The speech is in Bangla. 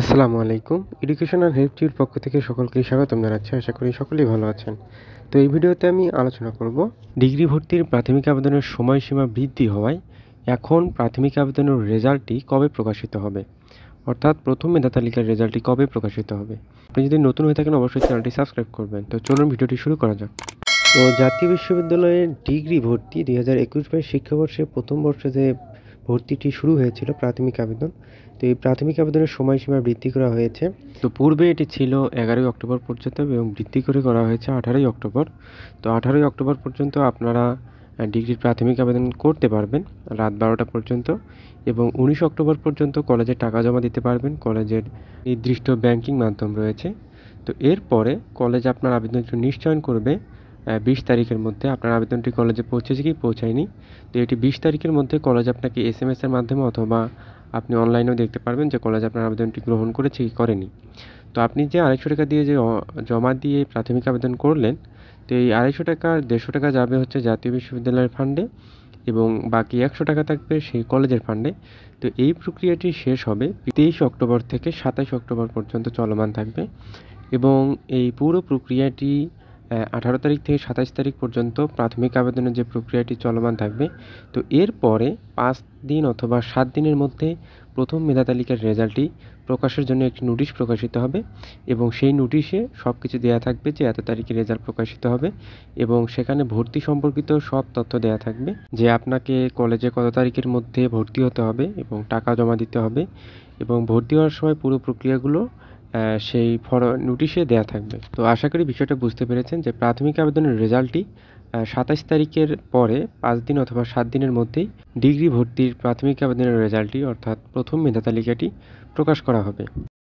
আসসালামু আলাইকুম অ্যান্ড হেল্প টিউর পক্ষ থেকে সকলকে স্বাগতম জানাচ্ছি আশা করি সকলেই ভালো আছেন তো এই ভিডিওতে আমি আলোচনা করব ডিগ্রি ভর্তির প্রাথমিক আবেদনের সময়সীমা বৃদ্ধি হওয়ায় এখন প্রাথমিক আবেদনের রেজাল্টটি কবে প্রকাশিত হবে অর্থাৎ প্রথম মেধা তালিকার রেজাল্টটি কবে প্রকাশিত হবে আপনি যদি নতুন হয়ে থাকেন অবশ্যই চ্যানেলটি সাবস্ক্রাইব করবেন তো চলুন ভিডিওটি শুরু করা যাক তো জাতীয় বিশ্ববিদ্যালয়ের ডিগ্রি ভর্তি দুই হাজার একুশ বাইশ শিক্ষাবর্ষে প্রথম বর্ষে যে ভর্তিটি শুরু হয়েছিল প্রাথমিক আবেদন তো এই প্রাথমিক আবেদনের সময়সীমা বৃদ্ধি করা হয়েছে তো পূর্বে এটি ছিল এগারোই অক্টোবর পর্যন্ত এবং বৃদ্ধি করে করা হয়েছে আঠারোই অক্টোবর তো আঠারোই অক্টোবর পর্যন্ত আপনারা ডিগ্রির প্রাথমিক আবেদন করতে পারবেন রাত বারোটা পর্যন্ত এবং উনিশ অক্টোবর পর্যন্ত কলেজে টাকা জমা দিতে পারবেন কলেজের নির্দিষ্ট ব্যাংকিং মাধ্যম রয়েছে তো এরপরে কলেজ আপনার জন্য নিশ্চয়ন করবে বিশ তারিখের মধ্যে আপনার আবেদনটি কলেজে পৌঁছেছে কি পৌঁছায়নি তো এটি বিশ তারিখের মধ্যে কলেজ আপনাকে এস এম এসের মাধ্যমে অথবা আপনি অনলাইনেও দেখতে পারবেন যে কলেজ আপনার আবেদনটি গ্রহণ করেছে কি করেনি তো আপনি যে আড়াইশো টাকা দিয়ে যে জমা দিয়ে প্রাথমিক আবেদন করলেন তো এই আড়াইশো টাকার দেড়শো টাকা যাবে হচ্ছে জাতীয় বিশ্ববিদ্যালয়ের ফান্ডে এবং বাকি একশো টাকা থাকবে সেই কলেজের ফান্ডে তো এই প্রক্রিয়াটি শেষ হবে তেইশ অক্টোবর থেকে সাতাশ অক্টোবর পর্যন্ত চলমান থাকবে এবং এই পুরো প্রক্রিয়াটি আঠারো তারিখ থেকে সাতাশ তারিখ পর্যন্ত প্রাথমিক আবেদনের যে প্রক্রিয়াটি চলমান থাকবে তো এরপরে পাঁচ দিন অথবা সাত দিনের মধ্যে প্রথম মেধা তালিকার রেজাল্টটি প্রকাশের জন্য একটি নোটিশ প্রকাশিত হবে এবং সেই নোটিশে সব কিছু দেওয়া থাকবে যে এত তারিখে রেজাল্ট প্রকাশিত হবে এবং সেখানে ভর্তি সম্পর্কিত সব তথ্য দেওয়া থাকবে যে আপনাকে কলেজে কত তারিখের মধ্যে ভর্তি হতে হবে এবং টাকা জমা দিতে হবে এবং ভর্তি হওয়ার সময় পুরো প্রক্রিয়াগুলো সেই ফর নোটিশে দেয়া থাকবে তো আশা করি বিষয়টা বুঝতে পেরেছেন যে প্রাথমিক আবেদনের রেজাল্টটি সাতাশ তারিখের পরে পাঁচ দিন অথবা সাত দিনের মধ্যেই ডিগ্রি ভর্তির প্রাথমিক আবেদনের রেজাল্টটি অর্থাৎ প্রথম মেধা তালিকাটি প্রকাশ করা হবে